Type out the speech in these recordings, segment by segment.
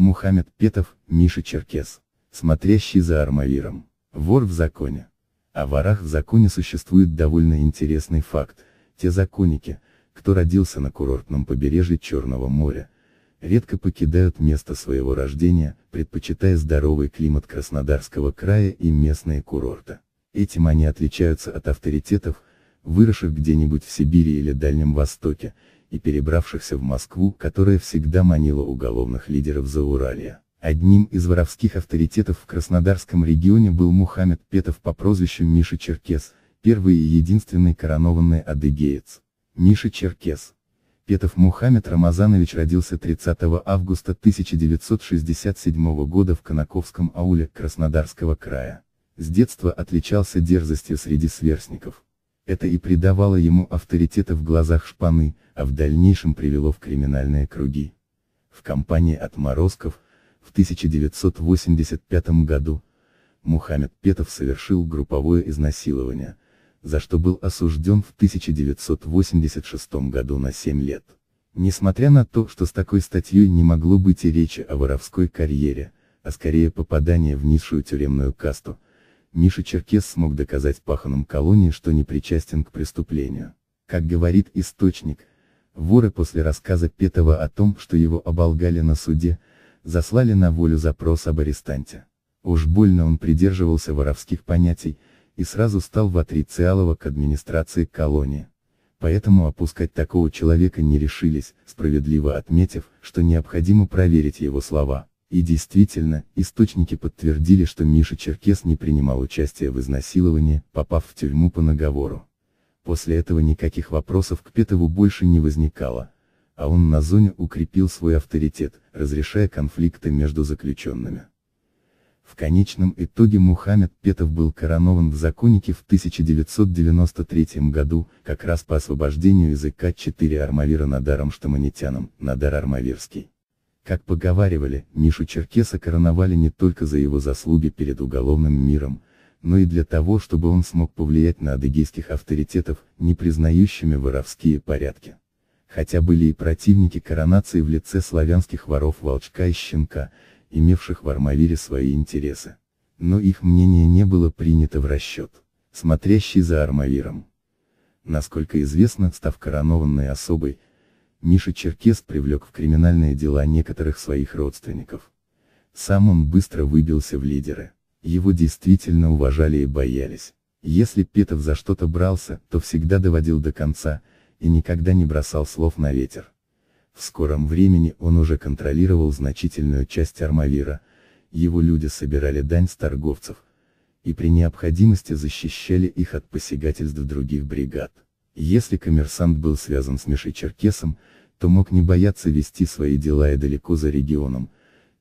Мухаммед Петов, Миша Черкес. Смотрящий за Армавиром. Вор в законе. О ворах в законе существует довольно интересный факт. Те законники, кто родился на курортном побережье Черного моря, редко покидают место своего рождения, предпочитая здоровый климат Краснодарского края и местные курорты. Этим они отличаются от авторитетов, выросших где-нибудь в Сибири или Дальнем Востоке, и перебравшихся в Москву, которая всегда манила уголовных лидеров за Уралья. Одним из воровских авторитетов в Краснодарском регионе был Мухаммед Петов по прозвищу Миша Черкес, первый и единственный коронованный адыгеец. Миша Черкес. Петов Мухаммед Рамазанович родился 30 августа 1967 года в Конаковском ауле Краснодарского края. С детства отличался дерзостью среди сверстников. Это и придавало ему авторитета в глазах шпаны, а в дальнейшем привело в криминальные круги. В компании отморозков, в 1985 году, Мухаммед Петов совершил групповое изнасилование, за что был осужден в 1986 году на 7 лет. Несмотря на то, что с такой статьей не могло быть и речи о воровской карьере, а скорее попадание в низшую тюремную касту, Миша Черкес смог доказать паханам колонии, что не причастен к преступлению. Как говорит источник, вора после рассказа Петова о том, что его оболгали на суде, заслали на волю запрос об арестанте. Уж больно он придерживался воровских понятий, и сразу стал в Ватрициалова к администрации колонии. Поэтому опускать такого человека не решились, справедливо отметив, что необходимо проверить его слова. И действительно, источники подтвердили, что Миша Черкес не принимал участия в изнасиловании, попав в тюрьму по наговору. После этого никаких вопросов к Петову больше не возникало, а он на зоне укрепил свой авторитет, разрешая конфликты между заключенными. В конечном итоге Мухаммед Петов был коронован в законнике в 1993 году, как раз по освобождению из ИК-4 Армавира Надаром Штаманитяном, Надар Армавирский. Как поговаривали, Мишу Черкеса короновали не только за его заслуги перед уголовным миром, но и для того, чтобы он смог повлиять на адыгейских авторитетов, не признающими воровские порядки. Хотя были и противники коронации в лице славянских воров Волчка и Щенка, имевших в Армавире свои интересы. Но их мнение не было принято в расчет. Смотрящий за Армавиром. Насколько известно, став коронованной особой, Миша Черкес привлек в криминальные дела некоторых своих родственников. Сам он быстро выбился в лидеры. Его действительно уважали и боялись. Если Петов за что-то брался, то всегда доводил до конца, и никогда не бросал слов на ветер. В скором времени он уже контролировал значительную часть Армавира, его люди собирали дань с торговцев, и при необходимости защищали их от посягательств других бригад. Если коммерсант был связан с Мишей-Черкесом, то мог не бояться вести свои дела и далеко за регионом,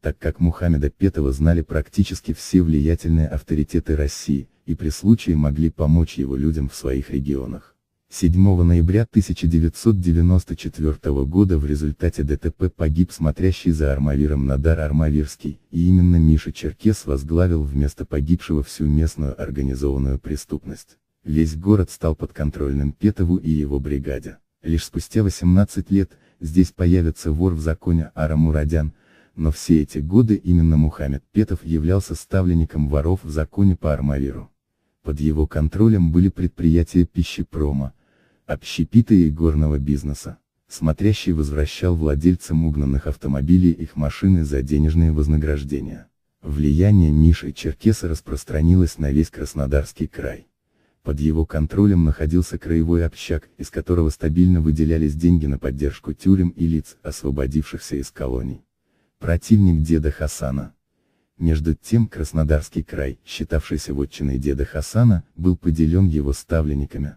так как Мухаммеда Петова знали практически все влиятельные авторитеты России, и при случае могли помочь его людям в своих регионах. 7 ноября 1994 года в результате ДТП погиб смотрящий за Армавиром Надар Армавирский, и именно Миша Черкес возглавил вместо погибшего всю местную организованную преступность. Весь город стал подконтрольным Петову и его бригаде. Лишь спустя 18 лет, здесь появится вор в законе Ара Мурадян, но все эти годы именно Мухаммед Петов являлся ставленником воров в законе по Армавиру. Под его контролем были предприятия пищепрома, общепита и горного бизнеса. Смотрящий возвращал владельцам угнанных автомобилей их машины за денежные вознаграждения. Влияние Миши Черкеса распространилось на весь Краснодарский край. Под его контролем находился краевой общак, из которого стабильно выделялись деньги на поддержку тюрем и лиц, освободившихся из колоний. Противник деда Хасана. Между тем Краснодарский край, считавшийся вотчиной деда Хасана, был поделен его ставленниками.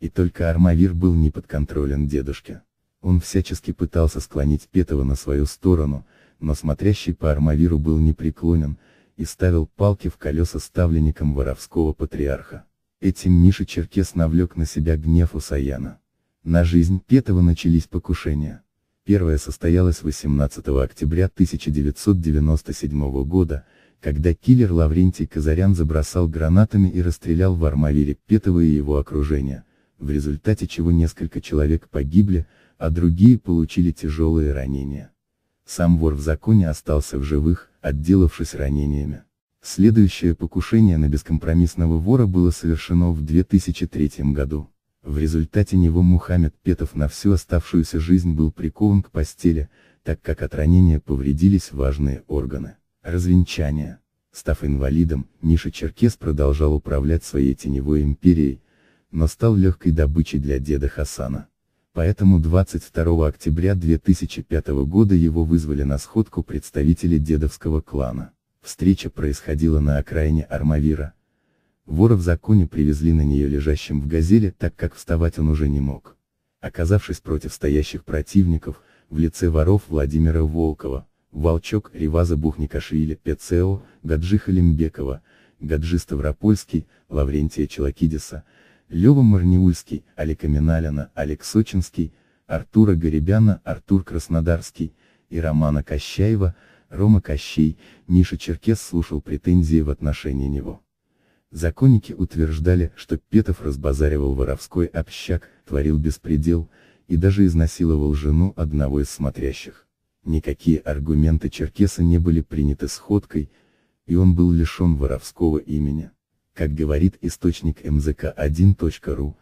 И только Армавир был не подконтролен дедушке. Он всячески пытался склонить Петова на свою сторону, но смотрящий по Армавиру был непреклонен, и ставил палки в колеса ставленникам воровского патриарха. Этим Миша Черкес навлек на себя гнев Усаяна. На жизнь Петова начались покушения. Первое состоялось 18 октября 1997 года, когда киллер Лаврентий Казарян забросал гранатами и расстрелял в армавире Петова и его окружение, в результате чего несколько человек погибли, а другие получили тяжелые ранения. Сам вор в законе остался в живых, отделавшись ранениями. Следующее покушение на бескомпромиссного вора было совершено в 2003 году. В результате него Мухаммед Петов на всю оставшуюся жизнь был прикован к постели, так как от ранения повредились важные органы. Развенчание. Став инвалидом, Миша Черкес продолжал управлять своей теневой империей, но стал легкой добычей для деда Хасана. Поэтому 22 октября 2005 года его вызвали на сходку представители дедовского клана. Встреча происходила на окраине Армавира. Вора в законе привезли на нее лежащим в газеле, так как вставать он уже не мог. Оказавшись против стоящих противников, в лице воров Владимира Волкова, Волчок Реваза Бухникашвили, Пецео, Гаджи Халимбекова, Гаджи Ставропольский, Лаврентия Челакидиса, Лева Марниульский, Олег Миналина, Олег Сочинский, Артура Горебяна, Артур Краснодарский и Романа Кощаева, Рома Кощей, Миша Черкес слушал претензии в отношении него. Законники утверждали, что Петов разбазаривал воровской общак, творил беспредел, и даже изнасиловал жену одного из смотрящих. Никакие аргументы Черкеса не были приняты сходкой, и он был лишен воровского имени. Как говорит источник mzk1.ru,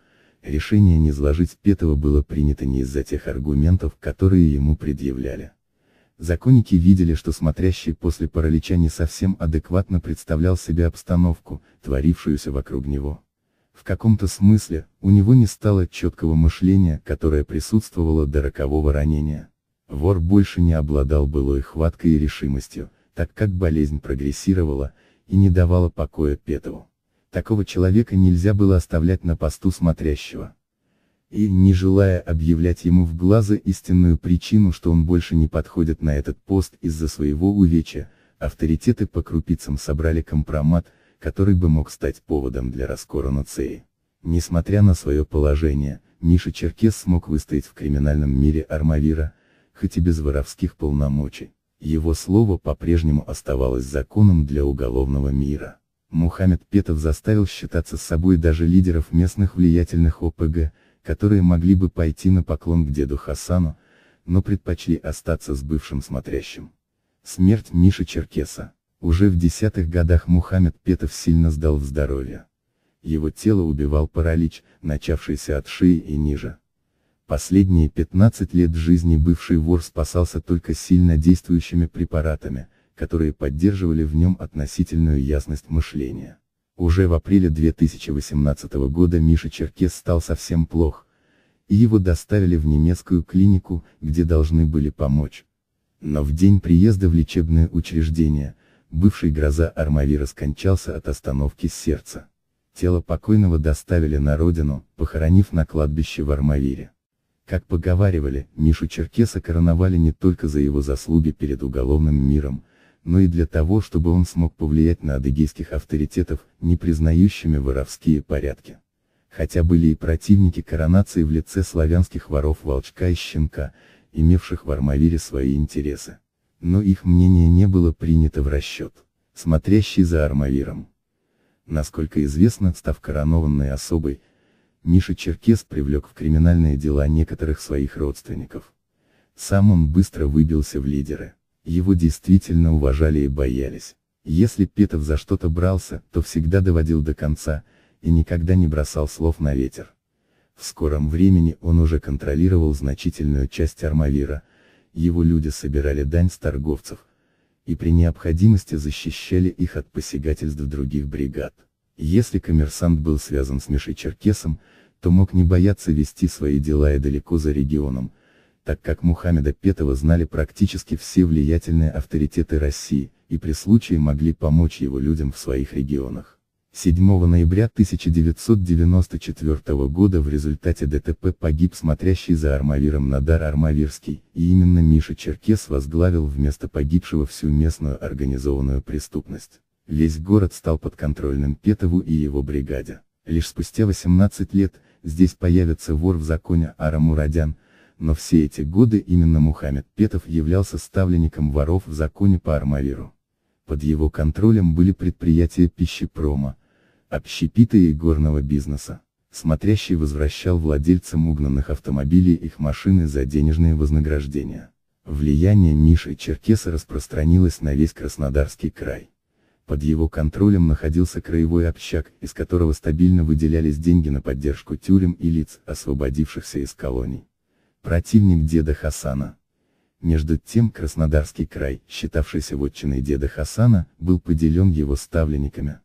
решение не изложить Петова было принято не из-за тех аргументов, которые ему предъявляли. Законники видели, что смотрящий после паралича не совсем адекватно представлял себе обстановку, творившуюся вокруг него. В каком-то смысле, у него не стало четкого мышления, которое присутствовало до рокового ранения. Вор больше не обладал былой хваткой и решимостью, так как болезнь прогрессировала, и не давала покоя Петову. Такого человека нельзя было оставлять на посту смотрящего и, не желая объявлять ему в глаза истинную причину, что он больше не подходит на этот пост из-за своего увечья, авторитеты по крупицам собрали компромат, который бы мог стать поводом для раскора нацеи. Несмотря на свое положение, Миша Черкес смог выстоять в криминальном мире Армавира, хоть и без воровских полномочий. Его слово по-прежнему оставалось законом для уголовного мира. Мухаммед Петов заставил считаться с собой даже лидеров местных влиятельных ОПГ, которые могли бы пойти на поклон к деду Хасану, но предпочли остаться с бывшим смотрящим. Смерть Миши Черкеса. Уже в десятых годах Мухаммед Петов сильно сдал в здоровье. Его тело убивал паралич, начавшийся от шеи и ниже. Последние 15 лет жизни бывший вор спасался только сильно действующими препаратами, которые поддерживали в нем относительную ясность мышления. Уже в апреле 2018 года Миша Черкес стал совсем плох, и его доставили в немецкую клинику, где должны были помочь. Но в день приезда в лечебное учреждение, бывший гроза Армавира скончался от остановки сердца. Тело покойного доставили на родину, похоронив на кладбище в Армавире. Как поговаривали, Мишу Черкеса короновали не только за его заслуги перед уголовным миром, но и для того, чтобы он смог повлиять на адыгейских авторитетов, не признающими воровские порядки. Хотя были и противники коронации в лице славянских воров Волчка и Щенка, имевших в Армавире свои интересы. Но их мнение не было принято в расчет. Смотрящий за Армавиром. Насколько известно, став коронованной особой, Миша Черкес привлек в криминальные дела некоторых своих родственников. Сам он быстро выбился в лидеры. Его действительно уважали и боялись. Если Петов за что-то брался, то всегда доводил до конца, и никогда не бросал слов на ветер. В скором времени он уже контролировал значительную часть Армавира, его люди собирали дань с торговцев, и при необходимости защищали их от посягательств других бригад. Если коммерсант был связан с Мишей Черкесом, то мог не бояться вести свои дела и далеко за регионом, так как Мухаммеда Петова знали практически все влиятельные авторитеты России, и при случае могли помочь его людям в своих регионах. 7 ноября 1994 года в результате ДТП погиб смотрящий за Армавиром Надар Армавирский, и именно Миша Черкес возглавил вместо погибшего всю местную организованную преступность. Весь город стал подконтрольным Петову и его бригаде. Лишь спустя 18 лет, здесь появится вор в законе Ара Мурадян, но все эти годы именно Мухаммед Петов являлся ставленником воров в законе по Армавиру. Под его контролем были предприятия пищепрома, общепита и горного бизнеса. Смотрящий возвращал владельцам угнанных автомобилей их машины за денежные вознаграждения. Влияние Миши Черкеса распространилось на весь Краснодарский край. Под его контролем находился краевой общак, из которого стабильно выделялись деньги на поддержку тюрем и лиц, освободившихся из колоний противник деда Хасана. Между тем Краснодарский край, считавшийся вотчиной деда Хасана, был поделен его ставленниками.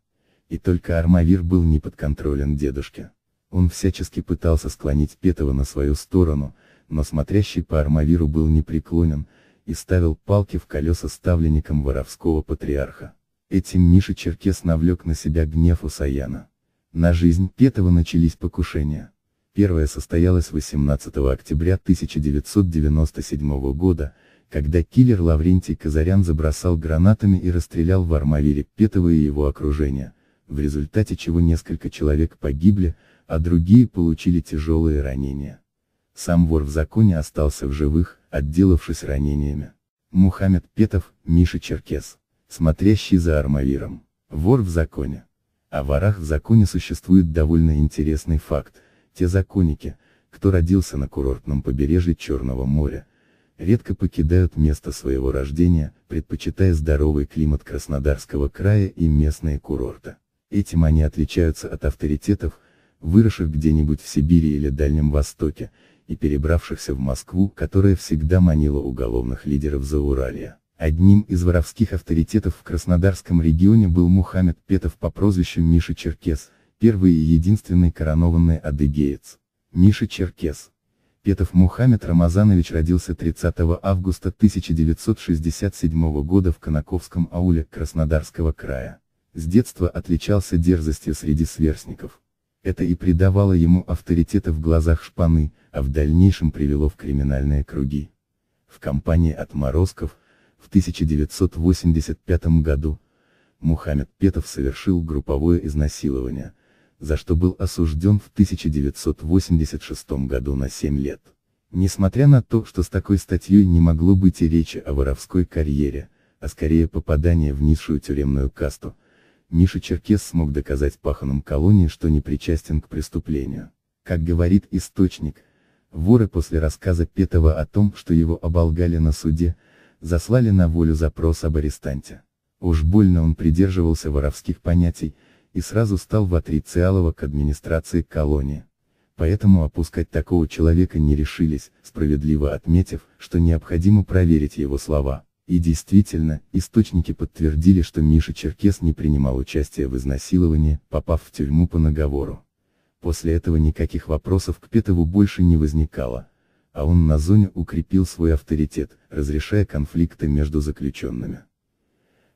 И только Армавир был не подконтролен дедушке. Он всячески пытался склонить Петова на свою сторону, но смотрящий по Армавиру был непреклонен, и ставил палки в колеса ставленникам воровского патриарха. Этим Миша Черкес навлек на себя гнев Усаяна. На жизнь Петова начались покушения. Первая состоялась 18 октября 1997 года, когда киллер Лаврентий Казарян забросал гранатами и расстрелял в Армавире Петова и его окружение, в результате чего несколько человек погибли, а другие получили тяжелые ранения. Сам вор в законе остался в живых, отделавшись ранениями. Мухаммед Петов, Миша Черкес, смотрящий за Армавиром. Вор в законе. О ворах в законе существует довольно интересный факт – те законники, кто родился на курортном побережье Черного моря, редко покидают место своего рождения, предпочитая здоровый климат Краснодарского края и местные курорты. Этим они отличаются от авторитетов, выросших где-нибудь в Сибири или Дальнем Востоке, и перебравшихся в Москву, которая всегда манила уголовных лидеров за Зауралья. Одним из воровских авторитетов в Краснодарском регионе был Мухаммед Петов по прозвищу Миша Черкес – Первый и единственный коронованный адыгеец. Миша Черкес. Петов Мухаммед Рамазанович родился 30 августа 1967 года в Конаковском ауле Краснодарского края. С детства отличался дерзостью среди сверстников. Это и придавало ему авторитета в глазах шпаны, а в дальнейшем привело в криминальные круги. В компании отморозков, в 1985 году, Мухаммед Петов совершил групповое изнасилование – за что был осужден в 1986 году на 7 лет. Несмотря на то, что с такой статьей не могло быть и речи о воровской карьере, а скорее попадание в низшую тюремную касту, Миша Черкес смог доказать паханам колонии, что не причастен к преступлению. Как говорит источник, воры после рассказа Петова о том, что его оболгали на суде, заслали на волю запрос об арестанте. Уж больно он придерживался воровских понятий, и сразу стал в Атрициалова к администрации колонии. Поэтому опускать такого человека не решились, справедливо отметив, что необходимо проверить его слова. И действительно, источники подтвердили, что Миша Черкес не принимал участия в изнасиловании, попав в тюрьму по наговору. После этого никаких вопросов к Петову больше не возникало, а он на зоне укрепил свой авторитет, разрешая конфликты между заключенными.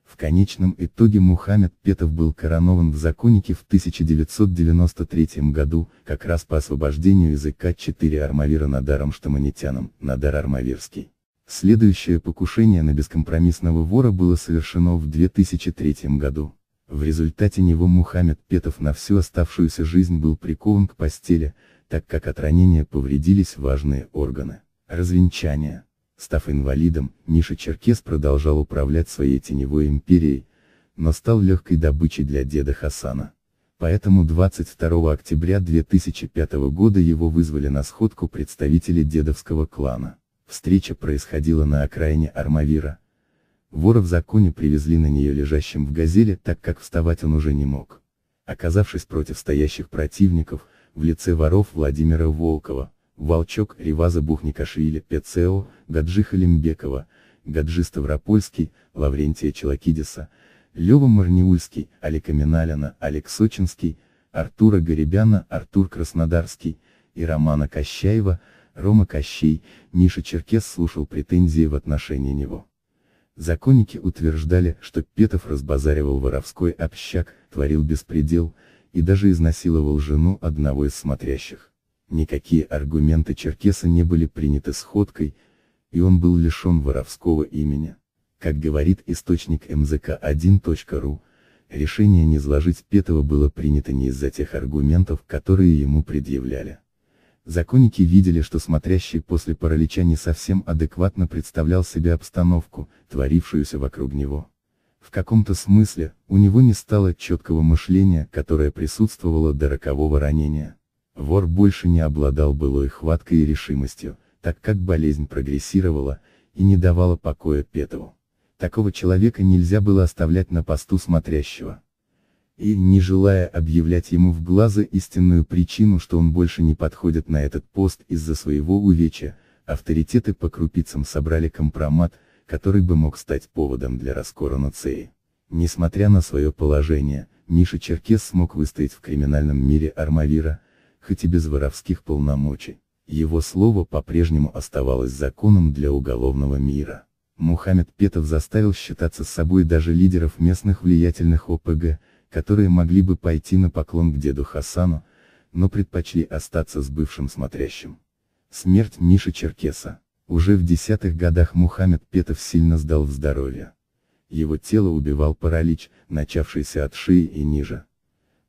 В конечном итоге Мухаммед Петов был коронован в законнике в 1993 году, как раз по освобождению из ИК-4 Армавира Надаром Штаманитяном, Надар Армавирский. Следующее покушение на бескомпромиссного вора было совершено в 2003 году. В результате него Мухаммед Петов на всю оставшуюся жизнь был прикован к постели, так как от ранения повредились важные органы. Развенчание. Став инвалидом, Миша Черкес продолжал управлять своей теневой империей, но стал легкой добычей для деда Хасана. Поэтому 22 октября 2005 года его вызвали на сходку представители дедовского клана. Встреча происходила на окраине Армавира. Вора в законе привезли на нее лежащим в газеле, так как вставать он уже не мог. Оказавшись против стоящих противников, в лице воров Владимира Волкова, Волчок Риваза, Бухникашвили, Пецео, Гаджи Халимбекова, Гаджи Ставропольский, Лаврентия Челакидиса, Лева Марниульский, Олег Аминаляна, Олег Сочинский, Артура Горебяна, Артур Краснодарский, и Романа Кощаева, Рома Кощей, Миша Черкес слушал претензии в отношении него. Законники утверждали, что Петов разбазаривал воровской общак, творил беспредел, и даже изнасиловал жену одного из смотрящих. Никакие аргументы Черкеса не были приняты сходкой, и он был лишен воровского имени. Как говорит источник mzk1.ru, решение не сложить Петова было принято не из-за тех аргументов, которые ему предъявляли. Законники видели, что смотрящий после паралича не совсем адекватно представлял себе обстановку, творившуюся вокруг него. В каком-то смысле, у него не стало четкого мышления, которое присутствовало до рокового ранения. Вор больше не обладал былой хваткой и решимостью, так как болезнь прогрессировала, и не давала покоя Петову. Такого человека нельзя было оставлять на посту смотрящего. И, не желая объявлять ему в глаза истинную причину, что он больше не подходит на этот пост из-за своего увечья, авторитеты по крупицам собрали компромат, который бы мог стать поводом для раскорона Цеи. Несмотря на свое положение, Миша Черкес смог выстоять в криминальном мире Армавира, хоть и без воровских полномочий. Его слово по-прежнему оставалось законом для уголовного мира. Мухаммед Петов заставил считаться собой даже лидеров местных влиятельных ОПГ, которые могли бы пойти на поклон к деду Хасану, но предпочли остаться с бывшим смотрящим. Смерть Миши Черкеса. Уже в десятых годах Мухаммед Петов сильно сдал в здоровье. Его тело убивал паралич, начавшийся от шеи и ниже.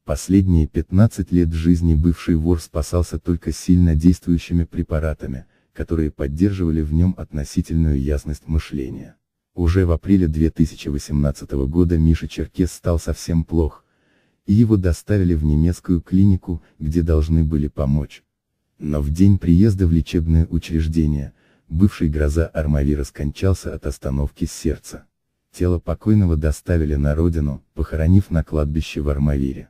Последние 15 лет жизни бывший вор спасался только сильно действующими препаратами, которые поддерживали в нем относительную ясность мышления. Уже в апреле 2018 года Миша Черкес стал совсем плох, и его доставили в немецкую клинику, где должны были помочь. Но в день приезда в лечебное учреждение, бывший гроза Армавира скончался от остановки сердца. Тело покойного доставили на родину, похоронив на кладбище в Армавире.